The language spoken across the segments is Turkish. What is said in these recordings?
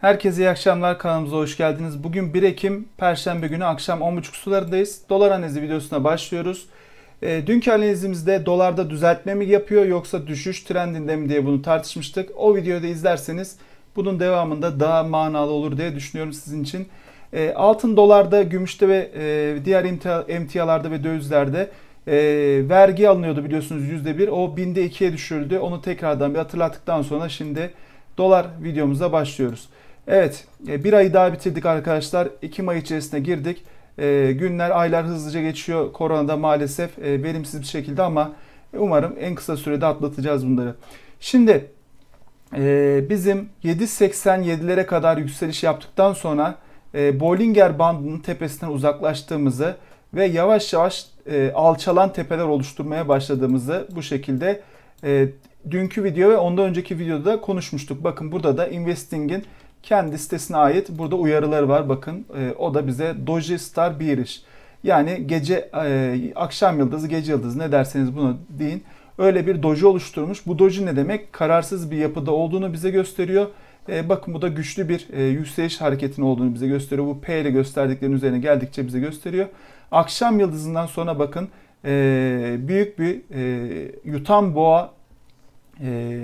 Herkese iyi akşamlar kanalımıza hoş geldiniz. Bugün 1 Ekim Perşembe günü akşam 10.30 sularındayız. Dolar analizi videosuna başlıyoruz. E, dünkü analizimizde dolarda düzeltme mi yapıyor yoksa düşüş trendinde mi diye bunu tartışmıştık. O videoyu da izlerseniz bunun devamında daha manalı olur diye düşünüyorum sizin için. E, altın dolarda, gümüşte ve e, diğer emtialarda ve dövizlerde e, vergi alınıyordu biliyorsunuz %1. O binde 2'ye düşürüldü. Onu tekrardan bir hatırlattıktan sonra şimdi dolar videomuza başlıyoruz. Evet e, bir ayı daha bitirdik arkadaşlar. Ekim ayı içerisine girdik. E, günler, aylar hızlıca geçiyor. Korona da maalesef e, verimsiz bir şekilde ama umarım en kısa sürede atlatacağız bunları. Şimdi e, bizim 7.87'lere kadar yükseliş yaptıktan sonra e, Bollinger bandının tepesinden uzaklaştığımızı ve yavaş yavaş alçalan tepeler oluşturmaya başladığımızı bu şekilde dünkü video ve ondan önceki videoda konuşmuştuk. Bakın burada da investing'in kendi sitesine ait burada uyarıları var. Bakın e, o da bize Doji Star biriş Yani gece e, akşam yıldızı, gece yıldızı ne derseniz bunu deyin. Öyle bir doji oluşturmuş. Bu doji ne demek? Kararsız bir yapıda olduğunu bize gösteriyor. E, bakın bu da güçlü bir e, yükseliş hareketinin olduğunu bize gösteriyor. Bu P ile gösterdiklerinin üzerine geldikçe bize gösteriyor. Akşam yıldızından sonra bakın e, büyük bir e, yutan boğa e,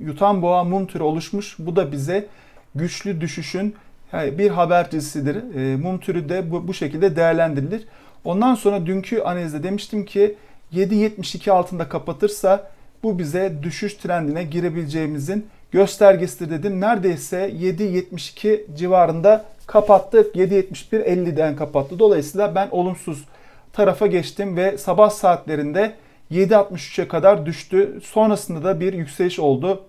yutan boğa mum türü oluşmuş. Bu da bize güçlü düşüşün bir haber dizisidir. E, mum türü de bu, bu şekilde değerlendirilir. Ondan sonra dünkü analizde demiştim ki 7.72 altında kapatırsa bu bize düşüş trendine girebileceğimizin göstergesidir dedim. Neredeyse 7.72 civarında kapattık. 7.71.50'den kapattı. Dolayısıyla ben olumsuz tarafa geçtim ve sabah saatlerinde 7.63'e kadar düştü. Sonrasında da bir yükseliş oldu.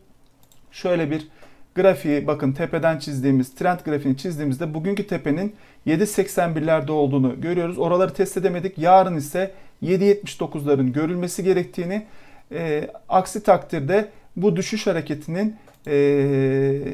Şöyle bir grafiği bakın tepeden çizdiğimiz trend grafiğini çizdiğimizde bugünkü tepenin 7.81'lerde olduğunu görüyoruz. Oraları test edemedik. Yarın ise 7.79'ların görülmesi gerektiğini e, aksi takdirde bu düşüş hareketinin e,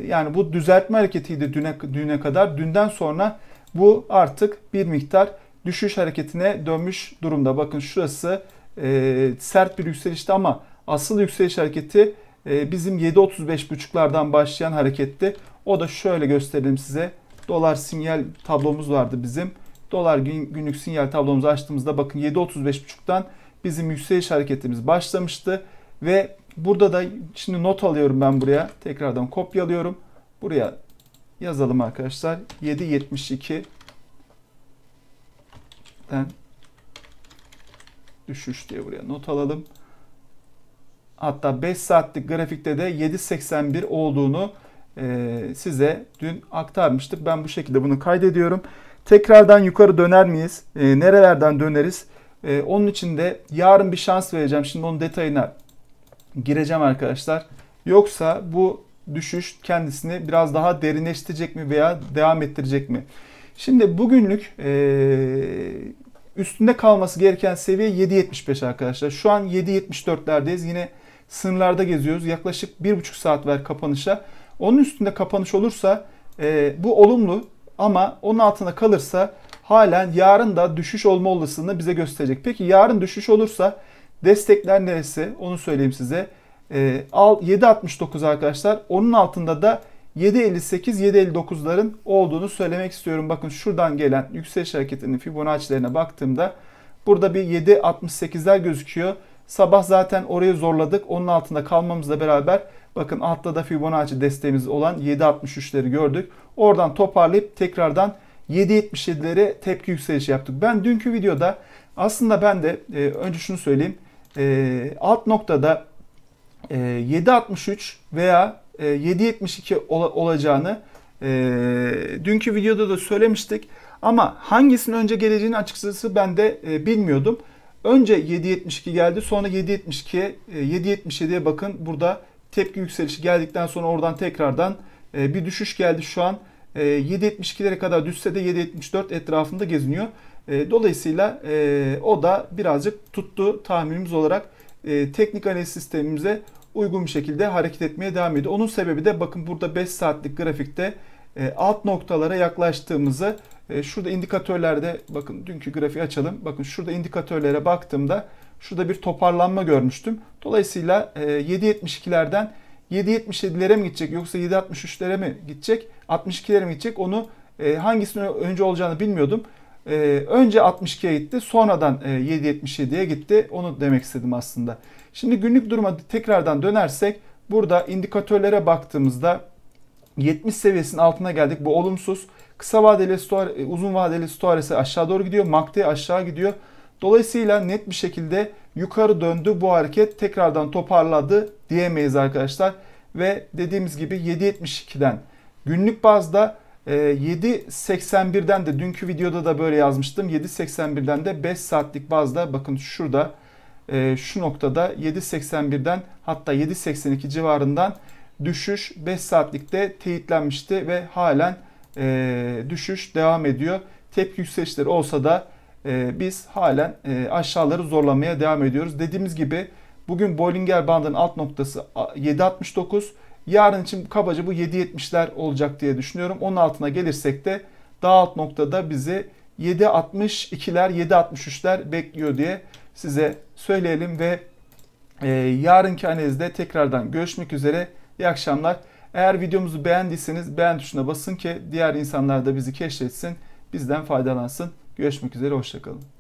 yani bu düzeltme hareketiydi düne, düne kadar. Dünden sonra bu artık bir miktar düşüş hareketine dönmüş durumda. Bakın şurası e, sert bir yükselişti ama asıl yükseliş hareketi ee, bizim 7.35.5'lardan başlayan hareketti. O da şöyle gösterelim size. Dolar sinyal tablomuz vardı bizim. Dolar günlük sinyal tablomuzu açtığımızda bakın 7.35.5'tan bizim yükseliş hareketimiz başlamıştı. Ve burada da şimdi not alıyorum ben buraya. Tekrardan kopyalıyorum. Buraya yazalım arkadaşlar. 7.72'den düşüş diye buraya not alalım hatta 5 saatlik grafikte de 7.81 olduğunu e, size dün aktarmıştık. Ben bu şekilde bunu kaydediyorum. Tekrardan yukarı döner miyiz? E, nerelerden döneriz? E, onun için de yarın bir şans vereceğim. Şimdi onun detayına gireceğim arkadaşlar. Yoksa bu düşüş kendisini biraz daha derinleştirecek mi veya devam ettirecek mi? Şimdi bugünlük e, üstünde kalması gereken seviye 7.75 arkadaşlar. Şu an 7.74'lerdeyiz. Yine sınırlarda geziyoruz. Yaklaşık bir buçuk saat var kapanışa. Onun üstünde kapanış olursa e, bu olumlu ama onun altında kalırsa halen yarın da düşüş olma olasılığını bize gösterecek. Peki yarın düşüş olursa destekler neresi? Onu söyleyeyim size. E, 7.69 arkadaşlar. Onun altında da 7.58-7.59'ların olduğunu söylemek istiyorum. Bakın şuradan gelen yükseliş hareketinin Fibonacci'lerine baktığımda burada bir 7.68'ler gözüküyor. Sabah zaten orayı zorladık. Onun altında kalmamızla beraber bakın altta da Fibonacci desteğimiz olan 7.63'leri gördük. Oradan toparlayıp tekrardan 7.77'lere tepki yükselişi yaptık. Ben dünkü videoda aslında ben de e, önce şunu söyleyeyim. E, alt noktada e, 7.63 veya e, 7.72 ol, olacağını e, dünkü videoda da söylemiştik. Ama hangisinin önce geleceğini açıkçası ben de e, bilmiyordum. Önce 7.72 geldi sonra 7.72, 7.77'ye e, bakın burada tepki yükselişi geldikten sonra oradan tekrardan e, bir düşüş geldi şu an. 7.72'lere e, kadar düşse de 7.74 etrafında geziniyor. Dolayısıyla o da birazcık tuttu tahminimiz olarak teknik analiz sistemimize uygun bir şekilde hareket etmeye devam ediyor. Onun sebebi de bakın burada 5 saatlik grafikte e, alt noktalara yaklaştığımızı e, şurada indikatörlerde bakın dünkü grafiği açalım. Bakın şurada indikatörlere baktığımda şurada bir toparlanma görmüştüm. Dolayısıyla e, 7.72'lerden 7.77'lere mi gidecek yoksa 7.63'lere mi gidecek 62'lere mi gidecek onu e, hangisinin önce olacağını bilmiyordum. E, önce 62'ye gitti sonradan 7.77'ye e, gitti onu demek istedim aslında. Şimdi günlük duruma tekrardan dönersek burada indikatörlere baktığımızda 70 seviyesinin altına geldik. Bu olumsuz. Kısa vadeli stoğare, uzun vadeli stoğaresi aşağı doğru gidiyor. MACD aşağı gidiyor. Dolayısıyla net bir şekilde yukarı döndü bu hareket tekrardan toparladı diyemeyiz arkadaşlar. Ve dediğimiz gibi 7.72'den günlük bazda 7.81'den e, de dünkü videoda da böyle yazmıştım. 7.81'den de 5 saatlik bazda bakın şurada e, şu noktada 7.81'den hatta 7.82 civarından düşüş 5 saatlikte teyitlenmişti ve halen e, düşüş devam ediyor. Tepki yükselişleri olsa da e, biz halen e, aşağıları zorlamaya devam ediyoruz. Dediğimiz gibi bugün Bollinger bandının alt noktası 7.69. Yarın için kabaca bu 7.70'ler olacak diye düşünüyorum. Onun altına gelirsek de daha alt noktada bizi 7.62'ler 7.63'ler bekliyor diye size söyleyelim ve e, yarınki analizde tekrardan görüşmek üzere. İyi akşamlar. Eğer videomuzu beğendiyseniz beğen tuşuna basın ki diğer insanlar da bizi keşfetsin, bizden faydalansın. Görüşmek üzere, hoşçakalın.